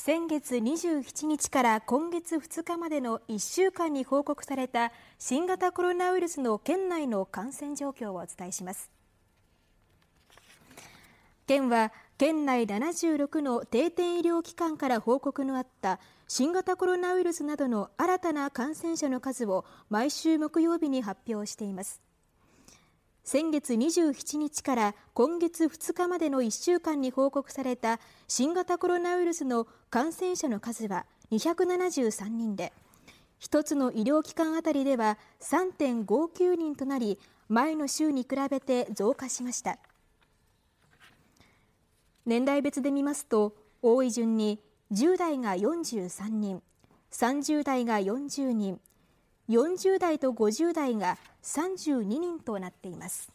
先月27日から今月2日までの1週間に報告された新型コロナウイルスの県内の感染状況をお伝えします県は県内76の定点医療機関から報告のあった新型コロナウイルスなどの新たな感染者の数を毎週木曜日に発表しています先月27日から今月2日までの1週間に報告された新型コロナウイルスの感染者の数は273人で1つの医療機関あたりでは3.59人となり前の週に比べて増加しました年代別で見ますと多い順に10代が43人30代が40人40代と50代が32人となっています。